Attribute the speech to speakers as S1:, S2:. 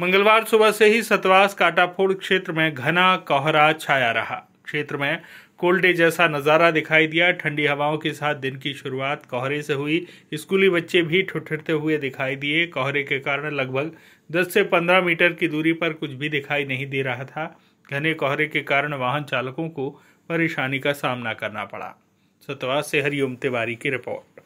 S1: मंगलवार सुबह से ही सतवास काटाफोड़ क्षेत्र में घना कोहरा छाया रहा क्षेत्र में कोल्ड डे जैसा नज़ारा दिखाई दिया ठंडी हवाओं के साथ दिन की शुरुआत कोहरे से हुई स्कूली बच्चे भी ठुठरते हुए दिखाई दिए कोहरे के कारण लगभग 10 से 15 मीटर की दूरी पर कुछ भी दिखाई नहीं दे रहा था घने कोहरे के कारण वाहन चालकों को परेशानी का सामना करना पड़ा सतवास से हरिओम तिवारी की रिपोर्ट